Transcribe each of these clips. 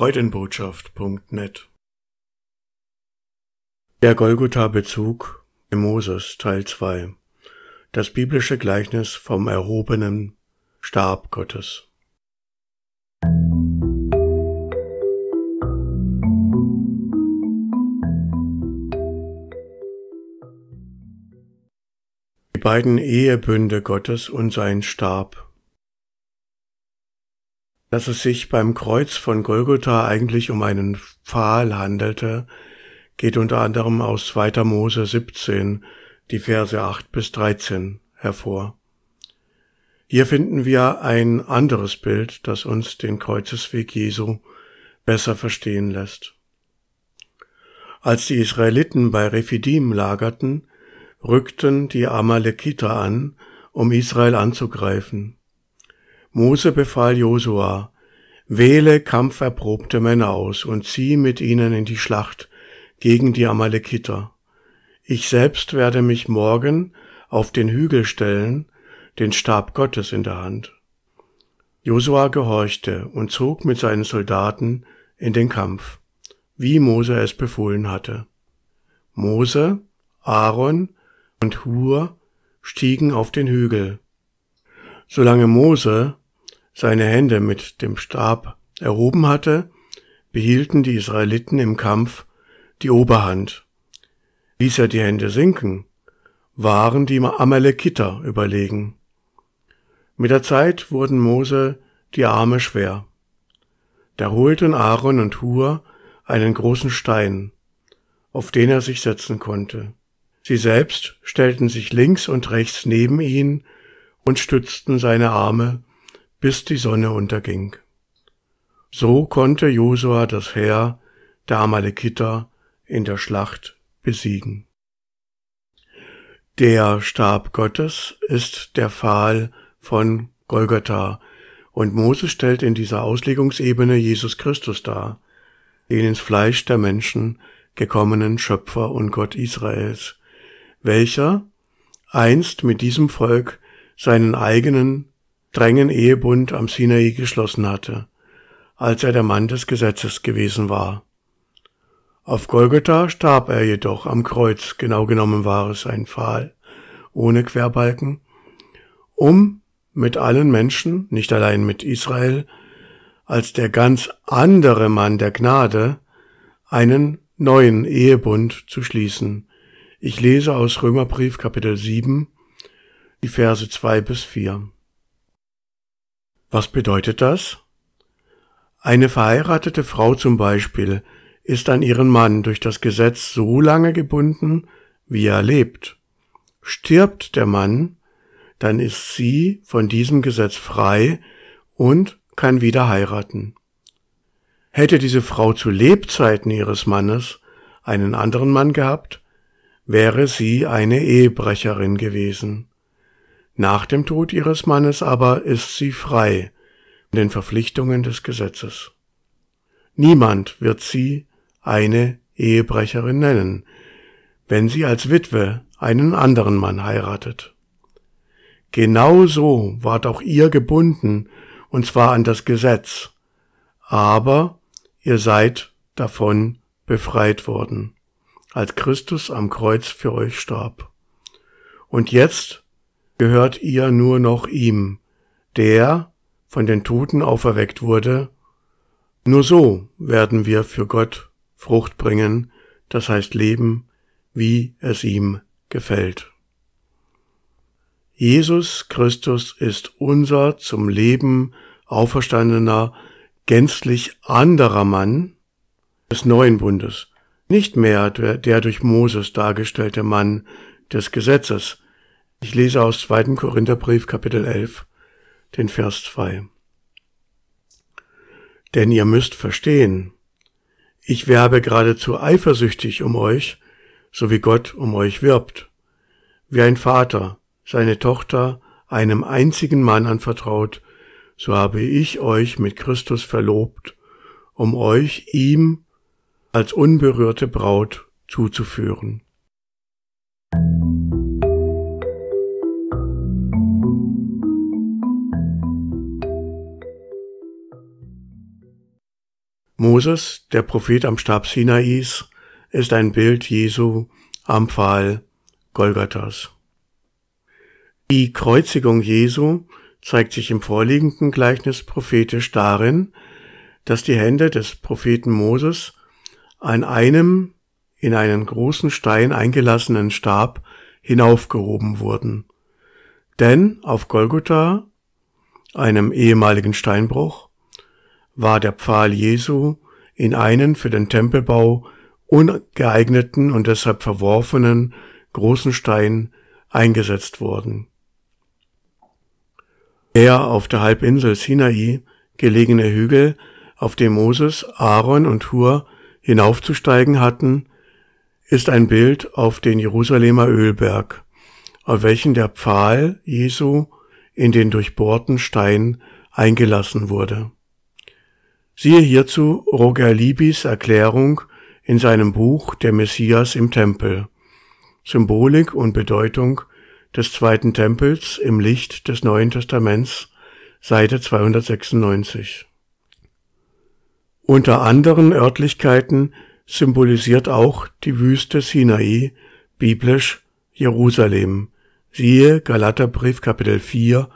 Freudenbotschaft.net Der Golgotha-Bezug im Moses Teil 2 Das biblische Gleichnis vom erhobenen Stab Gottes Die beiden Ehebünde Gottes und sein Stab dass es sich beim Kreuz von Golgotha eigentlich um einen Pfahl handelte, geht unter anderem aus 2. Mose 17, die Verse 8 bis 13 hervor. Hier finden wir ein anderes Bild, das uns den Kreuzesweg Jesu besser verstehen lässt. Als die Israeliten bei Refidim lagerten, rückten die Amalekiter an, um Israel anzugreifen. Mose befahl Josua, wähle kampferprobte Männer aus und zieh mit ihnen in die Schlacht gegen die Amalekiter. Ich selbst werde mich morgen auf den Hügel stellen, den Stab Gottes in der Hand. Josua gehorchte und zog mit seinen Soldaten in den Kampf, wie Mose es befohlen hatte. Mose, Aaron und Hur stiegen auf den Hügel. Solange Mose seine Hände mit dem Stab erhoben hatte, behielten die Israeliten im Kampf die Oberhand. Ließ er die Hände sinken, waren die Amalekiter überlegen. Mit der Zeit wurden Mose die Arme schwer. Da holten Aaron und Hur einen großen Stein, auf den er sich setzen konnte. Sie selbst stellten sich links und rechts neben ihn und stützten seine Arme bis die Sonne unterging. So konnte Josua das Heer der Amalekiter in der Schlacht besiegen. Der Stab Gottes ist der Pfahl von Golgatha und Moses stellt in dieser Auslegungsebene Jesus Christus dar, den ins Fleisch der Menschen gekommenen Schöpfer und Gott Israels, welcher einst mit diesem Volk seinen eigenen strengen Ehebund am Sinai geschlossen hatte, als er der Mann des Gesetzes gewesen war. Auf Golgotha starb er jedoch am Kreuz, genau genommen war es ein Pfahl, ohne Querbalken, um mit allen Menschen, nicht allein mit Israel, als der ganz andere Mann der Gnade, einen neuen Ehebund zu schließen. Ich lese aus Römerbrief Kapitel 7, die Verse 2 bis 4. Was bedeutet das? Eine verheiratete Frau zum Beispiel ist an ihren Mann durch das Gesetz so lange gebunden, wie er lebt. Stirbt der Mann, dann ist sie von diesem Gesetz frei und kann wieder heiraten. Hätte diese Frau zu Lebzeiten ihres Mannes einen anderen Mann gehabt, wäre sie eine Ehebrecherin gewesen. Nach dem Tod ihres Mannes aber ist sie frei von den Verpflichtungen des Gesetzes. Niemand wird sie eine Ehebrecherin nennen, wenn sie als Witwe einen anderen Mann heiratet. Genauso so ward auch ihr gebunden, und zwar an das Gesetz, aber ihr seid davon befreit worden, als Christus am Kreuz für euch starb. Und jetzt gehört ihr nur noch ihm, der von den Toten auferweckt wurde. Nur so werden wir für Gott Frucht bringen, das heißt leben, wie es ihm gefällt. Jesus Christus ist unser zum Leben auferstandener, gänzlich anderer Mann des neuen Bundes, nicht mehr der durch Moses dargestellte Mann des Gesetzes, ich lese aus 2. Korintherbrief Kapitel 11, den Vers 2. Denn ihr müsst verstehen, ich werbe geradezu eifersüchtig um euch, so wie Gott um euch wirbt, wie ein Vater seine Tochter einem einzigen Mann anvertraut, so habe ich euch mit Christus verlobt, um euch ihm als unberührte Braut zuzuführen. Moses, der Prophet am Stab Sinais, ist ein Bild Jesu am Pfahl Golgathas. Die Kreuzigung Jesu zeigt sich im vorliegenden Gleichnis prophetisch darin, dass die Hände des Propheten Moses an einem in einen großen Stein eingelassenen Stab hinaufgehoben wurden. Denn auf Golgotha, einem ehemaligen Steinbruch, war der Pfahl Jesu in einen für den Tempelbau ungeeigneten und deshalb verworfenen großen Stein eingesetzt worden. Der auf der Halbinsel Sinai gelegene Hügel, auf dem Moses, Aaron und Hur hinaufzusteigen hatten, ist ein Bild auf den Jerusalemer Ölberg, auf welchen der Pfahl Jesu in den durchbohrten Stein eingelassen wurde. Siehe hierzu Roger Libis Erklärung in seinem Buch Der Messias im Tempel. Symbolik und Bedeutung des Zweiten Tempels im Licht des Neuen Testaments, Seite 296. Unter anderen Örtlichkeiten symbolisiert auch die Wüste Sinai, biblisch Jerusalem. Siehe Galaterbrief Kapitel 4,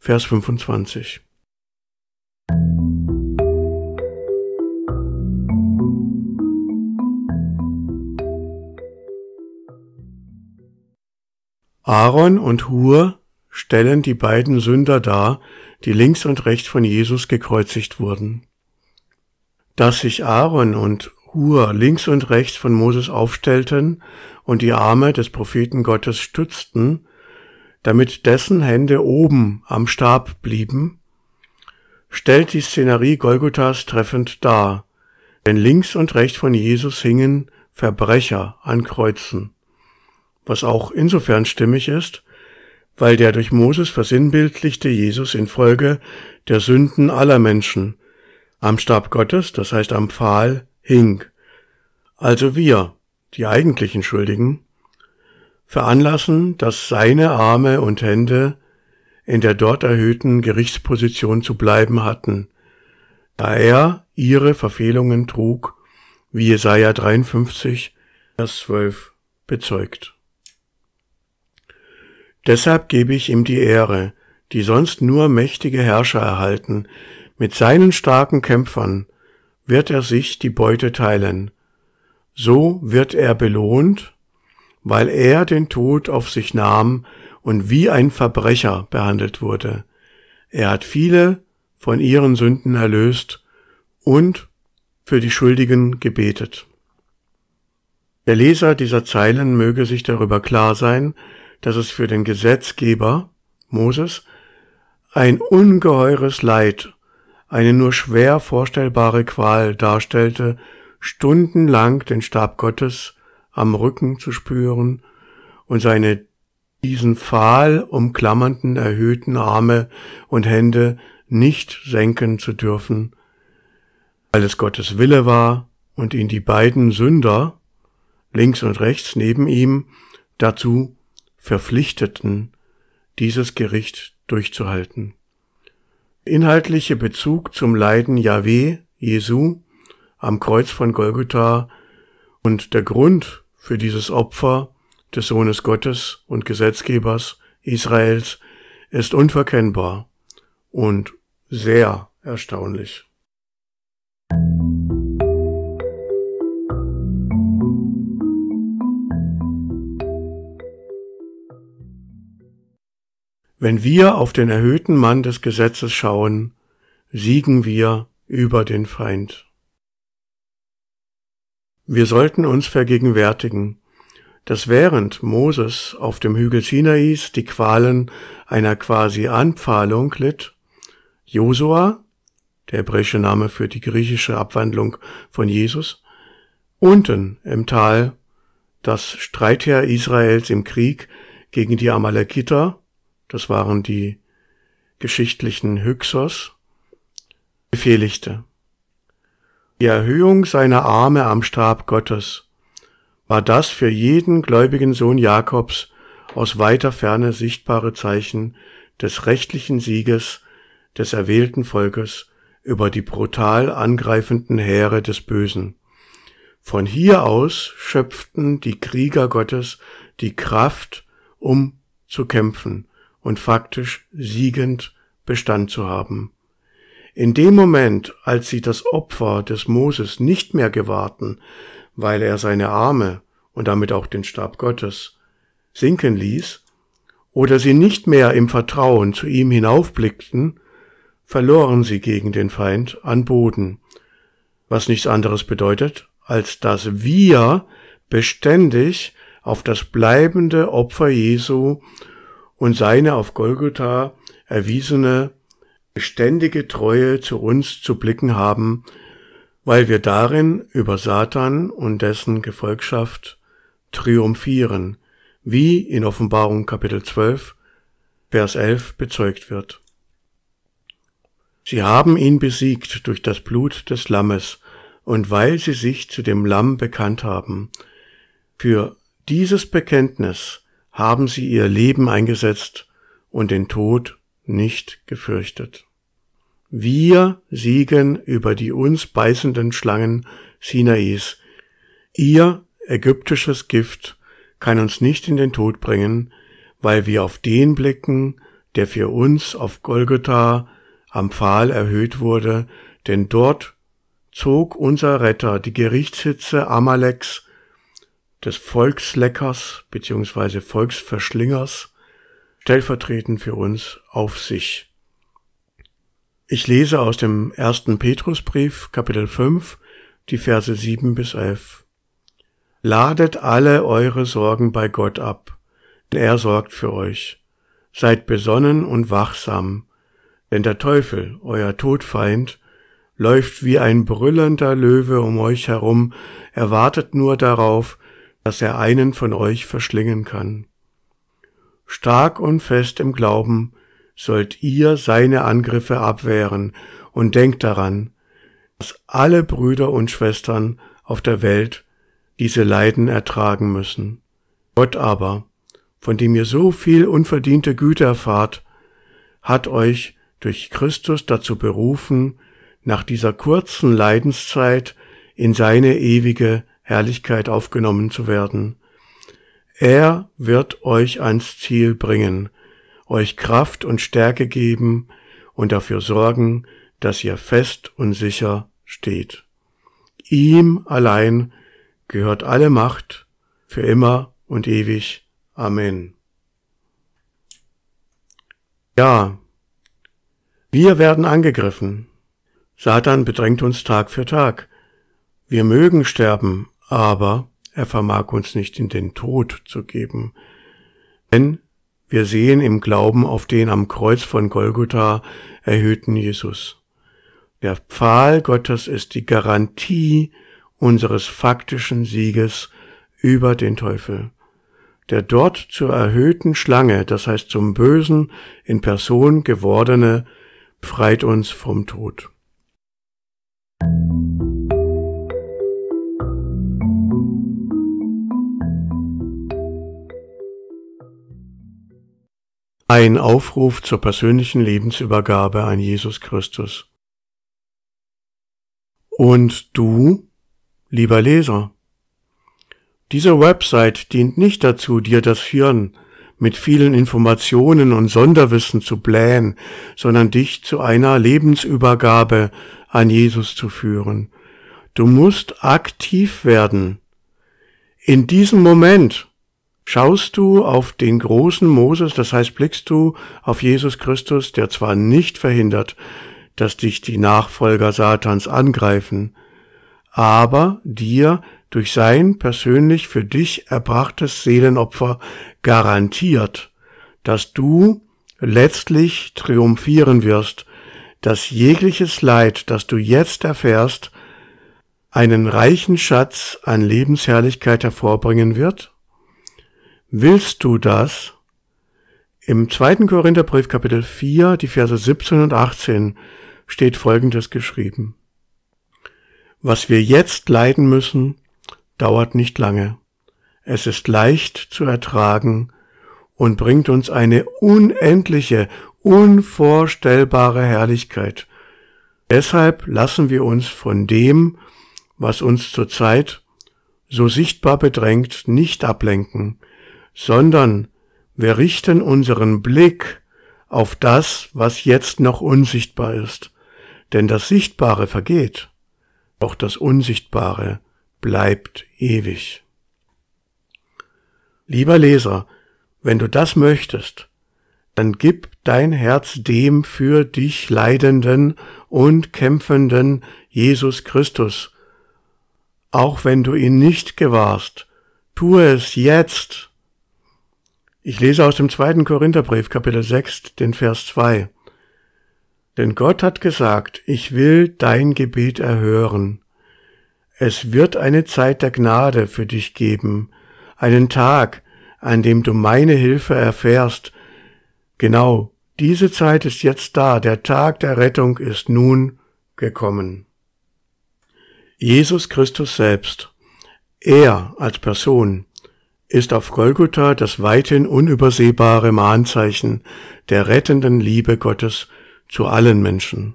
Vers 25. Aaron und Hur stellen die beiden Sünder dar, die links und rechts von Jesus gekreuzigt wurden. Dass sich Aaron und Hur links und rechts von Moses aufstellten und die Arme des Propheten Gottes stützten, damit dessen Hände oben am Stab blieben, stellt die Szenerie Golgothas treffend dar, denn links und rechts von Jesus hingen Verbrecher an Kreuzen was auch insofern stimmig ist, weil der durch Moses versinnbildlichte Jesus infolge der Sünden aller Menschen am Stab Gottes, das heißt am Pfahl, hing. Also wir, die eigentlichen Schuldigen, veranlassen, dass seine Arme und Hände in der dort erhöhten Gerichtsposition zu bleiben hatten, da er ihre Verfehlungen trug, wie Jesaja 53, Vers 12 bezeugt. Deshalb gebe ich ihm die Ehre, die sonst nur mächtige Herrscher erhalten. Mit seinen starken Kämpfern wird er sich die Beute teilen. So wird er belohnt, weil er den Tod auf sich nahm und wie ein Verbrecher behandelt wurde. Er hat viele von ihren Sünden erlöst und für die Schuldigen gebetet. Der Leser dieser Zeilen möge sich darüber klar sein, dass es für den Gesetzgeber Moses ein ungeheures Leid, eine nur schwer vorstellbare Qual darstellte, stundenlang den Stab Gottes am Rücken zu spüren und seine diesen fahl umklammernden erhöhten Arme und Hände nicht senken zu dürfen, weil es Gottes Wille war und ihn die beiden Sünder, links und rechts neben ihm, dazu verpflichteten, dieses Gericht durchzuhalten. Inhaltliche Bezug zum Leiden Yahweh, Jesu, am Kreuz von Golgotha und der Grund für dieses Opfer des Sohnes Gottes und Gesetzgebers Israels ist unverkennbar und sehr erstaunlich. Wenn wir auf den erhöhten Mann des Gesetzes schauen, siegen wir über den Feind. Wir sollten uns vergegenwärtigen, dass während Moses auf dem Hügel Sinais die Qualen einer quasi Anpfahlung litt, Josua, der hebräische Name für die griechische Abwandlung von Jesus, unten im Tal das Streitheer Israels im Krieg gegen die Amalekiter das waren die geschichtlichen Hyksos, befehligte. Die Erhöhung seiner Arme am Stab Gottes war das für jeden gläubigen Sohn Jakobs aus weiter Ferne sichtbare Zeichen des rechtlichen Sieges des erwählten Volkes über die brutal angreifenden Heere des Bösen. Von hier aus schöpften die Krieger Gottes die Kraft, um zu kämpfen und faktisch siegend Bestand zu haben. In dem Moment, als sie das Opfer des Moses nicht mehr gewahrten, weil er seine Arme und damit auch den Stab Gottes sinken ließ, oder sie nicht mehr im Vertrauen zu ihm hinaufblickten, verloren sie gegen den Feind an Boden, was nichts anderes bedeutet, als dass wir beständig auf das bleibende Opfer Jesu und seine auf Golgotha erwiesene ständige Treue zu uns zu blicken haben, weil wir darin über Satan und dessen Gefolgschaft triumphieren, wie in Offenbarung Kapitel 12, Vers 11 bezeugt wird. Sie haben ihn besiegt durch das Blut des Lammes und weil sie sich zu dem Lamm bekannt haben. Für dieses Bekenntnis haben sie ihr Leben eingesetzt und den Tod nicht gefürchtet. Wir siegen über die uns beißenden Schlangen Sinais. Ihr ägyptisches Gift kann uns nicht in den Tod bringen, weil wir auf den blicken, der für uns auf Golgotha am Pfahl erhöht wurde, denn dort zog unser Retter die Gerichtshitze Amaleks des Volksleckers bzw. Volksverschlingers stellvertretend für uns auf sich. Ich lese aus dem ersten Petrusbrief, Kapitel 5, die Verse 7 bis 11. Ladet alle eure Sorgen bei Gott ab, denn er sorgt für euch. Seid besonnen und wachsam, denn der Teufel, euer Todfeind, läuft wie ein brüllender Löwe um euch herum, erwartet nur darauf, dass er einen von euch verschlingen kann. Stark und fest im Glauben sollt ihr seine Angriffe abwehren und denkt daran, dass alle Brüder und Schwestern auf der Welt diese Leiden ertragen müssen. Gott aber, von dem ihr so viel unverdiente Güte erfahrt, hat euch durch Christus dazu berufen, nach dieser kurzen Leidenszeit in seine ewige Herrlichkeit aufgenommen zu werden. Er wird euch ans Ziel bringen, euch Kraft und Stärke geben und dafür sorgen, dass ihr fest und sicher steht. Ihm allein gehört alle Macht für immer und ewig. Amen. Ja, wir werden angegriffen. Satan bedrängt uns Tag für Tag. Wir mögen sterben, aber er vermag uns nicht in den Tod zu geben. Denn wir sehen im Glauben auf den am Kreuz von Golgotha erhöhten Jesus. Der Pfahl Gottes ist die Garantie unseres faktischen Sieges über den Teufel. Der dort zur erhöhten Schlange, das heißt zum Bösen in Person gewordene, freit uns vom Tod. Ein Aufruf zur persönlichen Lebensübergabe an Jesus Christus. Und du, lieber Leser, diese Website dient nicht dazu, dir das Hirn mit vielen Informationen und Sonderwissen zu blähen, sondern dich zu einer Lebensübergabe an Jesus zu führen. Du musst aktiv werden. In diesem Moment, Schaust du auf den großen Moses, das heißt blickst du auf Jesus Christus, der zwar nicht verhindert, dass dich die Nachfolger Satans angreifen, aber dir durch sein persönlich für dich erbrachtes Seelenopfer garantiert, dass du letztlich triumphieren wirst, dass jegliches Leid, das du jetzt erfährst, einen reichen Schatz an Lebensherrlichkeit hervorbringen wird? Willst du das? Im zweiten Korintherbrief Kapitel 4, die Verse 17 und 18 steht Folgendes geschrieben. Was wir jetzt leiden müssen, dauert nicht lange. Es ist leicht zu ertragen und bringt uns eine unendliche, unvorstellbare Herrlichkeit. Deshalb lassen wir uns von dem, was uns zurzeit so sichtbar bedrängt, nicht ablenken, sondern wir richten unseren Blick auf das, was jetzt noch unsichtbar ist. Denn das Sichtbare vergeht, doch das Unsichtbare bleibt ewig. Lieber Leser, wenn du das möchtest, dann gib dein Herz dem für dich leidenden und kämpfenden Jesus Christus. Auch wenn du ihn nicht gewahrst, tue es jetzt, ich lese aus dem zweiten Korintherbrief, Kapitel 6, den Vers 2. Denn Gott hat gesagt, ich will dein Gebet erhören. Es wird eine Zeit der Gnade für dich geben, einen Tag, an dem du meine Hilfe erfährst. Genau, diese Zeit ist jetzt da, der Tag der Rettung ist nun gekommen. Jesus Christus selbst, er als Person, ist auf Golgotha das weithin unübersehbare Mahnzeichen der rettenden Liebe Gottes zu allen Menschen.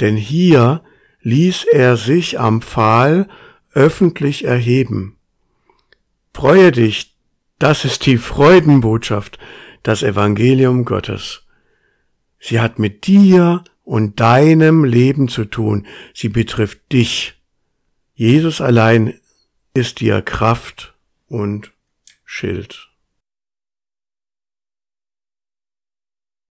Denn hier ließ er sich am Pfahl öffentlich erheben. Freue dich, das ist die Freudenbotschaft, das Evangelium Gottes. Sie hat mit dir und deinem Leben zu tun, sie betrifft dich. Jesus allein ist dir Kraft und Schild.